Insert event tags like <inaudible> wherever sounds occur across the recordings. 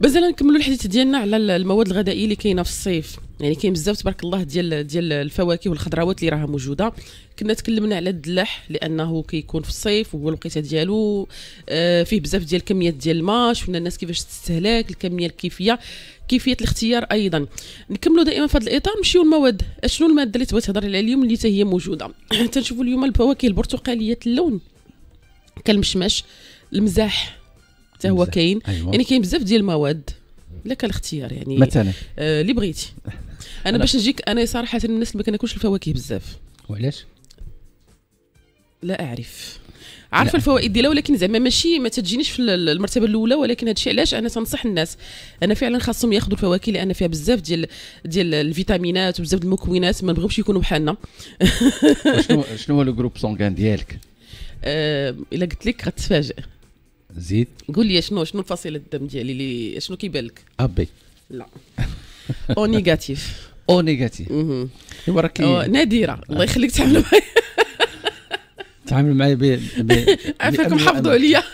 بزاف نكملوا الحديث ديالنا على المواد الغذائيه اللي كاينه في الصيف يعني كاين بزاف تبارك الله ديال ديال الفواكه والخضروات اللي راها موجوده كنا تكلمنا على الدلح لانه كيكون في الصيف وهو الوقيته ديالو آه، فيه بزاف ديال الكميات ديال الماء شفنا الناس كيفاش تستهلاك الكميه الكيفيه كيفيه الاختيار ايضا نكملوا دائما في هذا الاطار نمشيو المواد شنو الماده اللي تبغي تهضر عليها اليوم اللي هي موجوده <clears throat> تنشوفوا اليوم الفواكه البرتقاليه اللون كالمشمش المزاح حتى هو كاين أيوة. يعني كاين بزاف ديال المواد لك الاختيار يعني مثلا آه اللي بغيتي <laughs> انا باش نجيك انا صراحه الناس اللي ما كناكلش الفواكه بزاف وعلاش لا اعرف عارفه الفوائد ديالها ولكن زعما ماشي ما تجينيش في المرتبه الاولى ولكن هادشي علاش انا تنصح الناس انا فعلا خاصهم ياخذوا الفواكه لان فيها بزاف ديال ديال الفيتامينات وبزاف ديال المكونات ما نبغيوش يكونوا بحالنا شنو <laughs> شنو هو الجروب سونغان ديالك آه، الا قلت لك غتفاجئ زيد قول لي شنو شنو الفصيله الدم ديالي اللي شنو كيبان لك ابي لا او نيجاتيف او نيجاتيف ايوا راك نادره الله يخليك تعمل معايا تعاملوا معايا ب <laughs> عافاكم حافظوا عليا <laughs>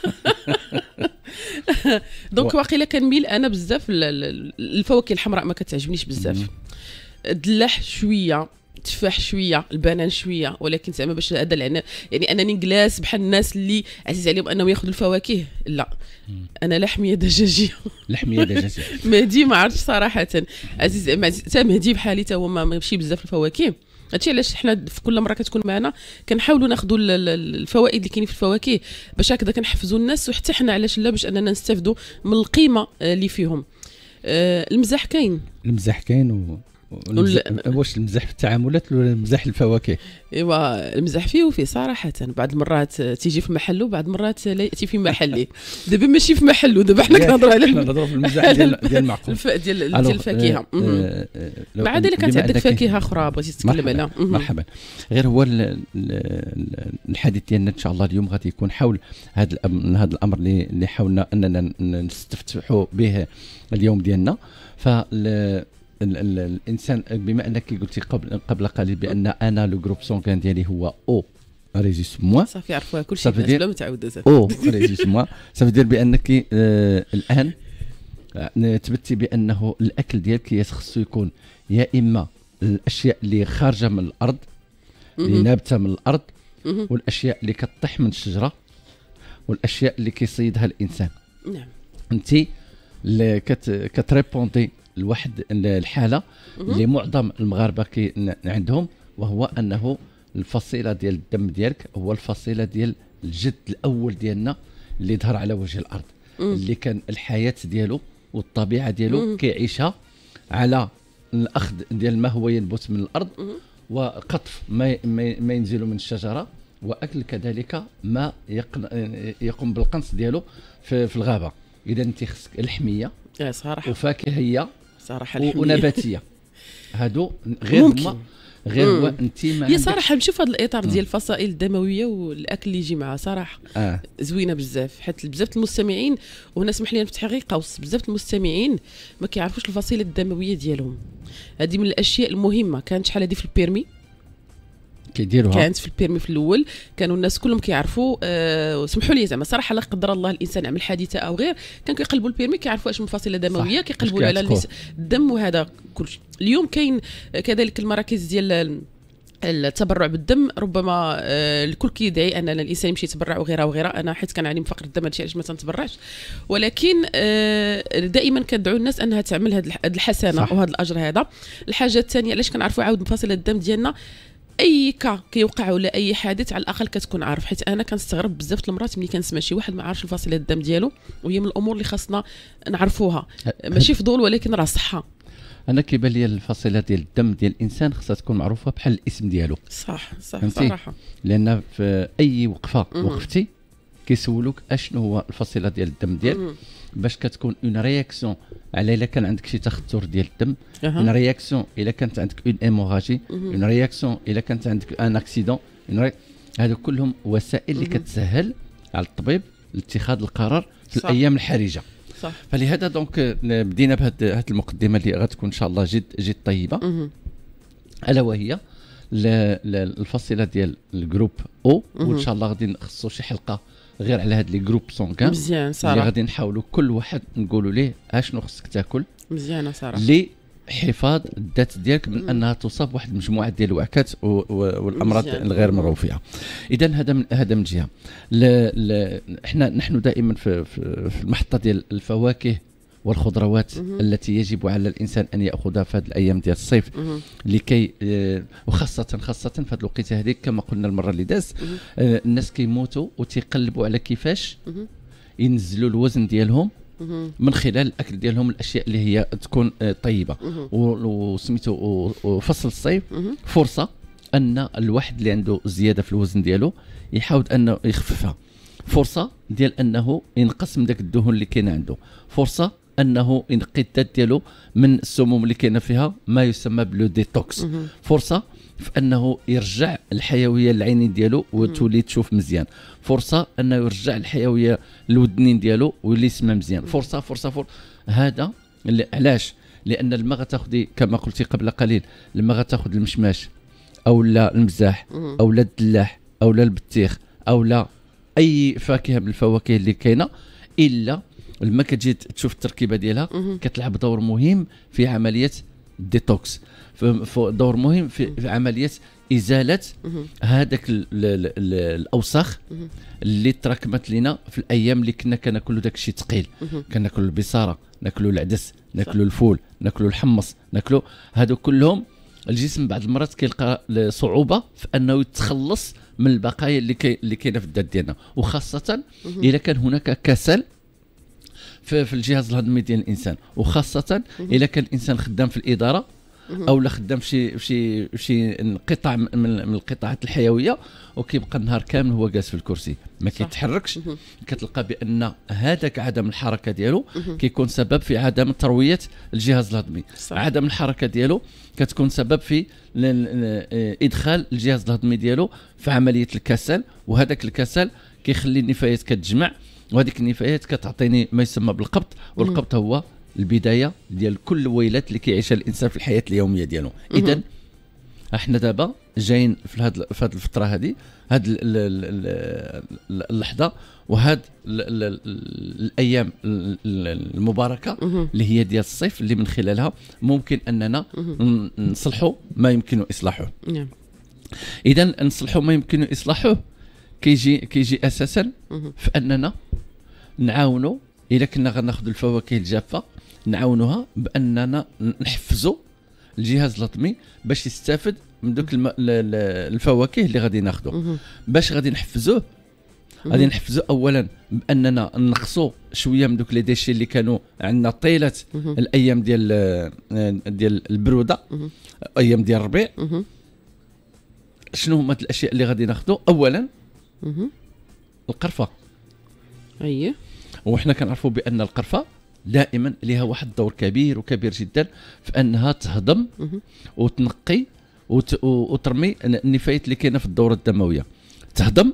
دونك واقيلا كنميل انا بزاف الفواكه الحمراء ما كتعجبنيش بزاف الدلاح شويه تفاح شويه البنان شويه ولكن زعما باش هذا العنب يعني انني نجلس بحال الناس اللي عزيز عليهم انهم ياخذوا الفواكه لا انا لحميه دجاجيه لحميه دجاجيه <laughs> مهدي ما عرفتش صراحه عزيز حتى مهدي بحالي حتى هو ما يمشي بزاف الفواكه هادشي علاش حنا في كل مره كتكون معنا كنحاولوا ناخذوا الفوائد اللي كاينين في الفواكه باش هكذا كنحفزوا الناس وحتى حنا علاش لا باش اننا نستافدوا من القيمه اللي فيهم آه، المزاح كاين المزاح كاين و واش المزح في التعاملات ولا المزح الفواكه ايوا المزح فيه وفيه صراحه بعض المرات تيجي في محله وبعض المرات لا ياتي في محله <laughs> دابا ماشي في محله دابا حنا كنهضروا على حنا نهضروا في المزح ديال <laughs> ديال المعقول ديال ديال الفاكهه آه، مع آه، ذلك كانت عندك فاكهه اخرى بغيتي تتكلم عليها مرحبا غير هو الحديث ديالنا ان شاء الله اليوم غادي يكون حول هذا هذا الامر اللي حاولنا اننا نستفتحوا به اليوم ديالنا ف ال ال الانسان بما انك قلتي قبل قبل قليل بان انا لو جروب سونغان ديالي هو او ريزيس موا صافي عرفوها كلشي بلا ما تعاود او ريزيس موا صافي دير بانك آه الان تبتي آه، بانه الاكل ديالك خصو يكون يا اما الاشياء اللي خارجه من الارض اللي نابته من الارض والاشياء اللي كطيح من الشجره والاشياء اللي كيصيدها الانسان نعم انت كتريبوندي لواحد الحاله اللي معظم المغاربه كي عندهم وهو انه الفصيله ديال الدم ديالك هو الفصيله ديال الجد الاول ديالنا اللي ظهر على وجه الارض اللي كان الحياه ديالو والطبيعه ديالو كيعيشها على الاخذ ديال ما هو ينبت من الارض وقطف ما ما ينزل من الشجره واكل كذلك ما يقوم بالقنص ديالو في الغابه اذا انت خصك لحميه إيه، صراحه وفاكهيه صراحه لحمية. ونباتيه <laughs> هادو غير ممكن. غير هو انت ما هي صراحه نشوف هذا الاطار ديال الفصائل الدمويه والاكل اللي يجي معها صراحه آه. زوينه بزاف حيت بزاف المستمعين وهنا اسمح لي نفتح غير قوس بزاف المستمعين ما كيعرفوش الفصيله الدمويه ديالهم هذه من الاشياء المهمه كانت شحال هذه في البيرمي كيديروها كانت في البيرمي في الاول كانوا الناس كلهم كيعرفوا آه سمحوا لي زعما صراحه لا قدر الله الانسان عمل حادثه او غير كانوا كيقلبوا البيرمي كيعرفوا اش المفاصل الدمويه كيقلبوا على الدم وهذا كلشي اليوم كاين كذلك المراكز ديال التبرع بالدم ربما آه، الكل كيدعي ان الانسان يمشي يتبرع وغيره وغيره انا حيت كنعاني من فقر الدم هادشي علاش ما تنتبرعش ولكن آه، دائما كندعو الناس انها تعمل هاد الحسنه وهذا الاجر هذا الحاجه الثانيه علاش كنعرفوا عاود مفاصل الدم ديالنا اي كا كيوقع ولا اي حادث على الاقل كتكون عارف حيت انا كنستغرب بزاف المرات ملي كنسمع شي واحد ما عارفش الفاصله الدم ديالو وهي من الامور اللي خاصنا نعرفوها ماشي فضول ولكن راه صحه انا كيبان لي الفصيله ديال الدم ديال الانسان خصها تكون معروفه بحال الاسم ديالو صح صح صراحه لان في اي وقفه وقفتي كيسولوك اشنو هو الفصيله ديال الدم ديالك باش كتكون اون رياكسيون على الا كان عندك شي تخثر ديال الدم اون رياكسيون الا كانت عندك اون ايموراجي اون رياكسيون الا كانت عندك ان اكسيدون هادو كلهم وسائل اللي كتسهل على الطبيب لاتخاذ القرار في صح. الايام الحرجه صح فلهذا دونك بدينا بهذه المقدمه اللي غتكون ان شاء الله جد جد طيبه الا وهي الفصيله ديال الجروب او وان شاء الله غادي نخصو شي حلقه غير على هاد لي جروب كان مزيان صراحه اللي غادي نحاولوا كل واحد نقولوا ليه اشنو خصك تاكل مزيانه صراحه لحفاظ الذات ديالك من انها تصاب واحد المجموعه ديال الوعكات والامراض الغير مرغوب اذا هذا من هذا من جهه حنا احنا نحن دائما في, في المحطه ديال الفواكه والخضروات مم. التي يجب على الانسان ان ياخذها في هذه الايام ديال الصيف مم. لكي آه، وخاصه خاصه في هذه الوقيته هذيك كما قلنا المره اللي دازت آه، الناس كيموتوا وتيقلبوا على كيفاش ينزلوا الوزن ديالهم من خلال الاكل ديالهم الاشياء اللي هي تكون آه، طيبه وسميتو فصل الصيف فرصه ان الواحد اللي عنده زياده في الوزن ديالو يحاول انه يخففها فرصه ديال انه ينقص من داك الدهون اللي كاين عنده فرصه انه ينقي ديالو من السموم اللي كاينه فيها ما يسمى بلو ديتوكس فرصه في انه يرجع الحيويه للعينين ديالو وتولي تشوف مزيان فرصه انه يرجع الحيويه للودنين ديالو ويولي يسمع مزيان فرصه فرصه فرصه هذا اللي علاش لان لما غتاخذي كما قلتي قبل قليل لما غتاخذ المشماش او لا المزاح او لا الدلاح او لا البطيخ او لا اي فاكهه من الفواكه اللي كاينه الا لما كتجي تشوف التركيبه ديالها كتلعب دور مهم في عمليه ديتوكس دور مهم في, في عمليه ازاله هذاك الاوساخ اللي تراكمت لنا في الايام اللي كنا كناكلوا داك الشيء ثقيل كناكلوا البصاره ناكلوا العدس ناكلوا الفول ناكلوا الحمص ناكلوا هادو كلهم الجسم بعض المرات كيلقى صعوبه في انه يتخلص من البقايا اللي اللي كاينه في الذات ديالنا وخاصه اذا كان هناك كسل في, في الجهاز الهضمي ديال الانسان وخاصه اذا كان الانسان خدام في الاداره او لا خدام في شي في شي قطاع من القطاعات الحيويه وكيبقى النهار كامل هو جالس في الكرسي ما كيتحركش كتلقى بان هذاك عدم الحركه ديالو كيكون سبب في عدم ترويه الجهاز الهضمي صح. عدم الحركه ديالو كتكون سبب في ادخال الجهاز الهضمي ديالو في عمليه الكسل وهذاك الكسل كيخلي النفايات كتجمع وهذيك النفايات كتعطيني ما يسمى بالقبط والقبط هو البدايه ديال كل الويلات اللي كيعيشها الانسان في الحياه اليوميه ديالو اذا احنا دابا جايين في هاد في هاد الفتره هذه هاد اللحظه وهاد الايام المباركه اللي هي ديال الصيف اللي من خلالها ممكن اننا نصلحوا ما يمكن اصلاحه نعم اذا نصلحوا ما يمكن اصلاحه كيجي كيجي اساسا في اننا نعاونوا الا كنا غناخذوا الفواكه الجافه نعاونوها باننا نحفزوا الجهاز الهضمي باش يستافد من دوك الم... الفواكه اللي غادي ناخذو باش غادي نحفزوه غادي نحفزو اولا باننا نقصوا شويه من دوك لي ديشي اللي كانوا عندنا طيله الايام ديال ديال البروده ايام ديال الربيع شنو هما الاشياء اللي غادي ناخذو اولا القرفه اييه وحنا كنعرفوا بان القرفه دائما لها واحد الدور كبير وكبير جدا في انها تهضم وتنقي وت... وترمي النفايات اللي كاينه في الدوره الدمويه تهضم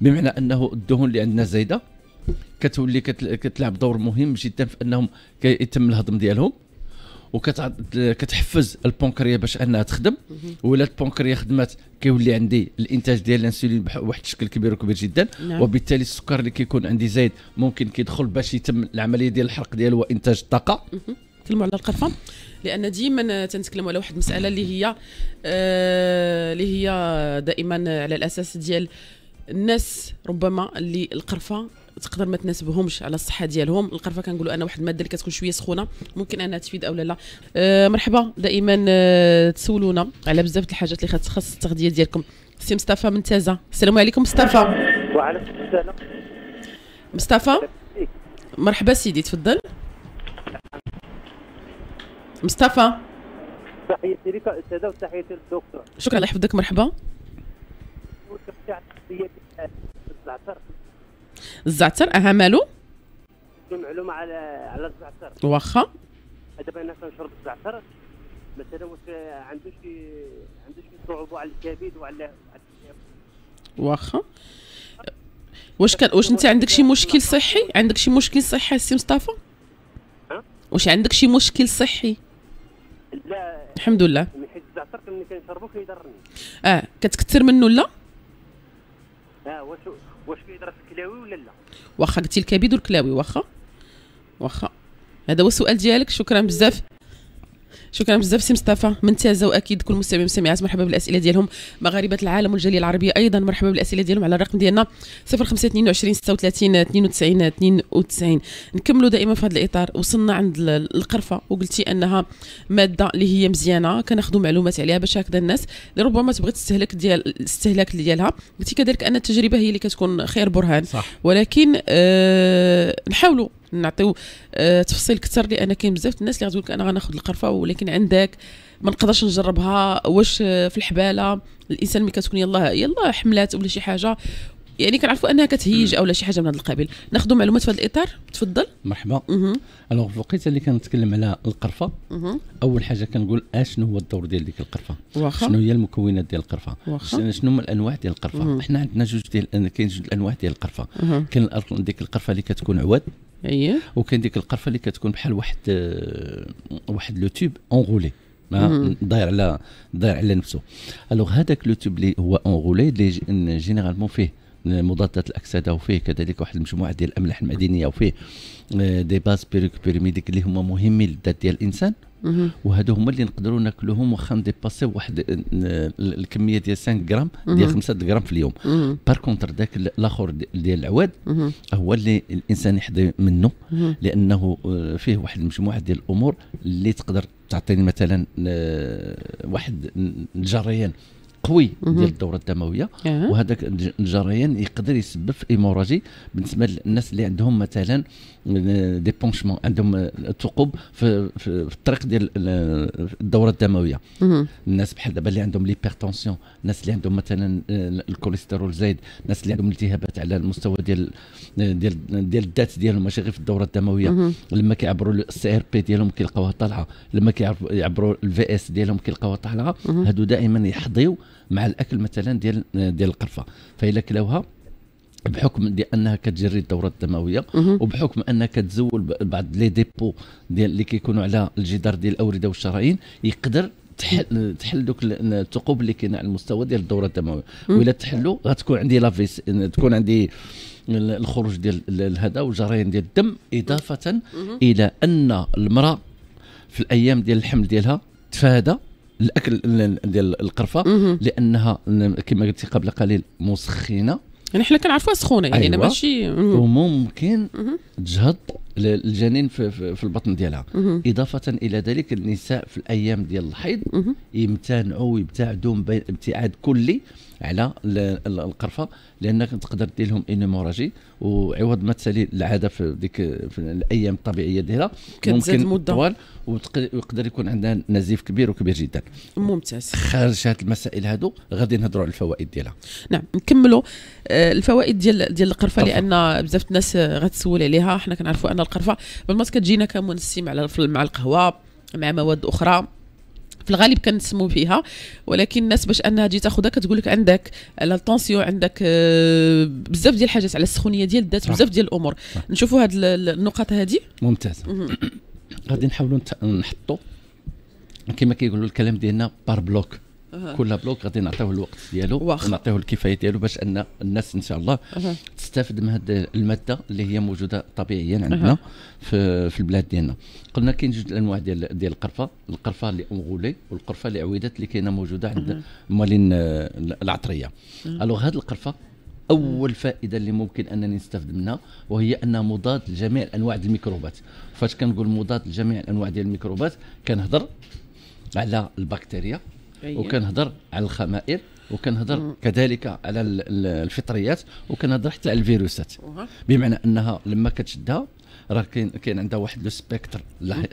بمعنى انه الدهون اللي عندنا زايده كتولي كتلعب دور مهم جدا في انهم كيتم الهضم ديالهم وكتحفز البنكريا باش انها تخدم ولا البنكريا خدمات كيولي عندي الانتاج ديال الانسولين بواحد الشكل كبير وكبير جدا نعم. وبالتالي السكر اللي كيكون عندي زايد ممكن كيدخل باش يتم العمليه ديال الحرق ديالو وانتاج الطاقه نتكلموا على القرفه لان ديما تنتكلموا على واحد المساله اللي هي آه اللي هي دائما على الاساس ديال الناس ربما اللي القرفه تقدر ما تناسبهمش على الصحه ديالهم القرفه كنقولوا انا واحد الماده اللي كتكون شويه سخونه ممكن انها تفيد او لا لا أه مرحبا دائما أه تسولونا على بزاف الحاجات اللي خاص التغذيه ديالكم سي مصطفى من تازه السلام عليكم مصطفى وعليكم السلام مصطفى مرحبا سيدي تفضل مصطفى تحياتي لك استاذه وتحياتي للدكتور شكرا الله يحفظك مرحبا الزعتر الزعتر اها مالو معلومه على على الزعتر واخا دابا انا كنشرب الزعتر مثلا واش عنده شي عنده شي صعوبه على الكبد وعلى واخا واش كان واش انت عندك شي مشكل صحي عندك شي مشكل صحي سي مصطفى ها واش عندك شي مشكل صحي لا الحمد لله من حيت الزعتر كنشربو كيضرني اه كتكثر منه لا اه واش واش فيه في الكلاوي ولا لا واخا قلتي الكبد والكلاوي واخا واخا هذا هو السؤال ديالك شكرا بزاف شكرا بزاف سي مصطفى ممتازه واكيد كل مستمع مستمعات مرحبا بالاسئله ديالهم مغاربه العالم والجاليه العربيه ايضا مرحبا بالاسئله ديالهم على الرقم ديالنا 0522 36 92 92 نكملوا دائما في هذا الاطار وصلنا عند القرفه وقلتي انها ماده اللي هي مزيانه كناخذوا معلومات عليها باش هكذا الناس اللي ربما تبغي تستهلك ديال الاستهلاك ديالها قلتي كذلك ان التجربه هي اللي كتكون خير برهان صح. ولكن آه نحاولوا نعطيو آه تفصيل اكثر لان كاين بزاف الناس اللي غتقول لك انا غناخذ القرفه ولكن ممكن عندك ما نقدرش نجربها واش في الحباله الانسان ملي كتكون يلاه يلاه حملات ولا شي حاجه يعني كنعرفوا انها كتهيج او لا شي حاجه من هذا القبيل ناخذ معلومات في هذا الاطار تفضل مرحبا الوغ في الوقيته اللي كنتكلم على القرفه مه. اول حاجه كنقول اشنو هو الدور ديال ديك القرفه واخا شنو هي المكونات ديال القرفه شنو هما الانواع ديال القرفه حنا عندنا جوج ديال كاين جوج الانواع ديال القرفه كاين ديك القرفه اللي كتكون عواد اييه وكاين ديك القرفه اللي كتكون بحال واحد آه، واحد لو تيوب اونغولي داير على داير على نفسه الوغ هذاك لو تيوب اللي هو اونغولي اللي جينيرالمون فيه مضادات الاكسده وفيه كذلك واحد المجموعه ديال الاملاح المعدنيه وفيه آه، دي باز بيريميديك اللي هما مهمين للذات ديال الانسان وهادو هما اللي نقدروا ناكلوهم واخا نديباسيو واحد آه، الكميه ديال 5 غرام ديال 5 غرام في اليوم بار كونتر ذاك الاخر ديال العواد هو اللي الانسان يحضي منه لانه آه، فيه واحد المجموعه ديال الامور اللي تقدر تعطيني مثلا واحد الجريان قوي ديال الدوره الدمويه أه. وهذاك الجريان يقدر يسبب في ايموراجي بالنسبه للناس اللي عندهم مثلا دي آه، بونشمون عندهم آه، ثقوب في, في, في الطريق ديال الدوره الدمويه الناس بحال دابا اللي عندهم ليبرتونسيون الناس اللي عندهم مثلا الكوليسترول زايد الناس اللي عندهم التهابات على المستوى ديال ديال ديال الذات ديالهم ماشي غير في الدوره الدمويه لما كيعبروا السي ار بي ديالهم كيلقاوها طالعه لما كيعبروا الفي اس ديالهم كيلقاوها طالعه هادو دائما يحظيو مع الاكل مثلا ديال ديال القرفه فاذا كلاوها بحكم لانها كتجري الدوره الدمويه وبحكم انها كتزول بعض لي ديبو ديال اللي كيكونوا على الجدار ديال الاورده والشرايين يقدر تحل تحل دوك الثقوب اللي كاينه على المستوى ديال الدوره الدمويه والا تحلوا غتكون عندي لافيس تكون عندي الخروج ديال هذا وجريان ديال الدم اضافه الى ان المراه في الايام ديال الحمل ديالها تفادى الاكل ديال القرفه لانها كما قلت قبل قليل مسخنه يعني حنا كنعرفوها سخونه يعني أيوة. ماشي وممكن تجهض الجنين في, في البطن ديالها مه. اضافه الى ذلك النساء في الايام ديال الحيض يمتنعوا ويبتعدوا ابتعاد كلي على القرفه لانك تقدر دير لهم انيموراجي وعوض ما تسالي العاده في ديك في الايام الطبيعيه ديالها ممكن طوال ويقدر يكون عندها نزيف كبير وكبير جدا ممتاز خارج هاد المسائل هادو غادي نهضروا على الفوائد ديالها نعم نكملوا آه، الفوائد ديال ديال القرفه لان بزاف الناس آه، غتسول عليها حنا كنعرفوا ان القرفه بالماس كتجينا كمنسم على مع القهوه مع مواد اخرى في الغالب كنسمو فيها ولكن الناس باش انها تجي تاخذها كتقول لك عندك الطونسيون عندك آه، بزاف ديال الحاجات على السخونيه ديال الذات بزاف ديال الامور نشوفوا هاد النقط هذه ممتاز غادي نحاولوا نحطوا كما كيقولوا الكلام ديالنا بار بلوك كل بلوك غادي نعطيوه الوقت ديالو ونعطيوه الكفايه ديالو باش ان الناس ان شاء الله تستافد من هذه الماده اللي هي موجوده طبيعيا عندنا في, في البلاد ديالنا قلنا كاين جوج الانواع ديال ديال القرفه القرفه اللي اونغولي والقرفه اللي عويدات اللي كاينه موجوده عند مالين آه، العطريه الوغ هذه القرفه اول فائده اللي ممكن انني نستفد منها وهي انها مضاد لجميع انواع الميكروبات فاش كنقول مضاد لجميع الانواع ديال الميكروبات كنهضر على البكتيريا وكنهضر على الخمائر وكنهضر كذلك على الفطريات وكنهضر حتى على الفيروسات بمعنى انها لما كتشدها راه كاين كاين عندها واحد لو سبيكتر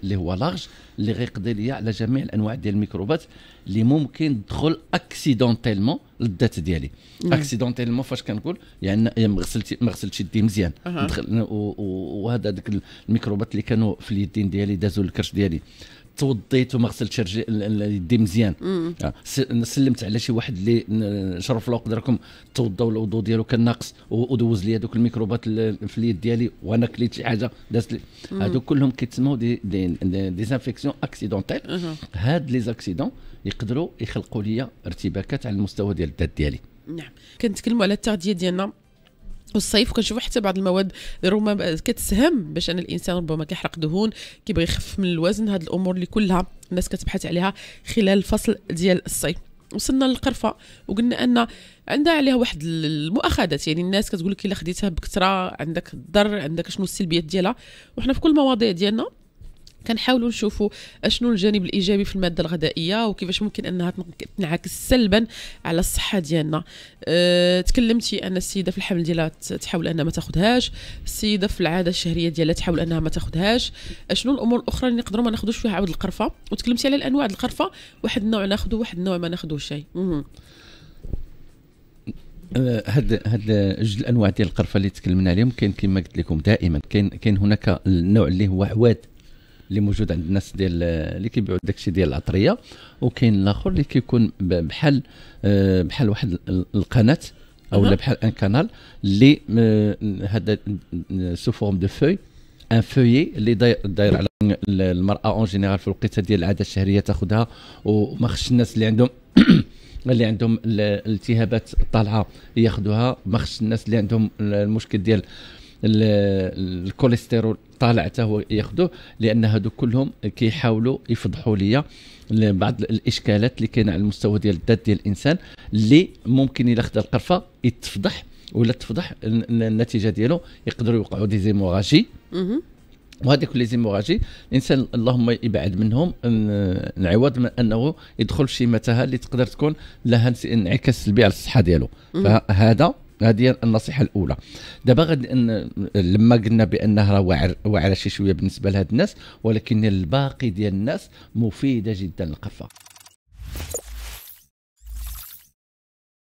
اللي هو لارج اللي غيقضي ليا على جميع الانواع ديال الميكروبات اللي ممكن تدخل اكسيدونتيلمون للذات ديالي اكسيدونتيلمون فاش كنقول يعني ما غسلت ما غسلتش يدي مزيان دخل وهذا ديك الميكروبات اللي كانوا في اليدين ديالي دازوا الكرش ديالي توضيت وما غسلتش يدي مزيان آه، سلمت على شي واحد اللي شرف له قدركم توضى والوضوء ديالو كان ناقص ودوز لي هذوك الميكروبات في اليد ديالي وانا كليت شي حاجه دازت لي هذوك كلهم كيتسموا دي دي ديزانفيكسيون اكسيدونتيل هاد لي زاكسيدون يقدروا يخلقوا لي ارتباكات على المستوى ديال الذات ديالي نعم كنتكلموا على التغذيه ديالنا والصيف كنشوفوا حتى بعض المواد ربما كتسهم باش ان الانسان ربما كيحرق دهون كيبغي يخفف من الوزن هاد الامور اللي كلها الناس كتبحث عليها خلال الفصل ديال الصيف وصلنا للقرفه وقلنا ان عندها عليها واحد المؤاخذات يعني الناس كتقول لك الا خديتها بكثره عندك الضر عندك شنو السلبيات ديالها وحنا في كل المواضيع ديالنا كنحاولوا نشوفوا اشنو الجانب الايجابي في الماده الغذائيه وكيفاش ممكن انها تنعكس سلبا على الصحه ديالنا أه تكلمتي ان السيده في الحمل ديالها تحاول انها ما تاخذهاش السيده في العاده الشهريه ديالها تحاول انها ما تاخذهاش اشنو الامور الاخرى اللي نقدروا ما ناخذوش فيها عود القرفه وتكلمتي على الانواع القرفه واحد النوع ناخذه واحد النوع ما ناخذوش شيء أه، هاد هاد جوج الانواع ديال القرفه اللي تكلمنا عليهم كاين كما قلت لكم دائما كاين كاين هناك النوع اللي هو عواد اللي موجود عند الناس ديال اللي كيبيعوا داكشي ديال العطريه وكاين الاخر اللي كيكون بحال آه، بحال واحد القناه او بحال ان كانال اللي هذا آه، آه، سو فورم دو فوي ان فويي اللي داير, داير على المراه اون جينيرال في الوقيته ديال العاده الشهريه تاخذها وما خصش الناس اللي عندهم <coughs> اللي عندهم الالتهابات طالعه ياخذوها ما خصش الناس اللي عندهم المشكل ديال الكوليسترول طالع حتى هو ياخذوه لان هادو كلهم كيحاولوا يفضحوا ليا بعض الاشكالات اللي كاينه على المستوى ديال الذات ديال الانسان اللي ممكن الا خدا القرفه يتفضح ولا تفضح النتيجه ديالو يقدروا يوقعوا دي زيموراجي وهذيك لي زيموراجي الانسان اللهم يبعد منهم عوض من انه يدخل في شي متاهه اللي تقدر تكون لها انعكاس سلبي على الصحه ديالو فهذا هذه النصيحه الاولى دابا غد إن لما قلنا بانها راه واعر شي شويه بالنسبه لهاد الناس ولكن الباقي ديال الناس مفيده جدا القفه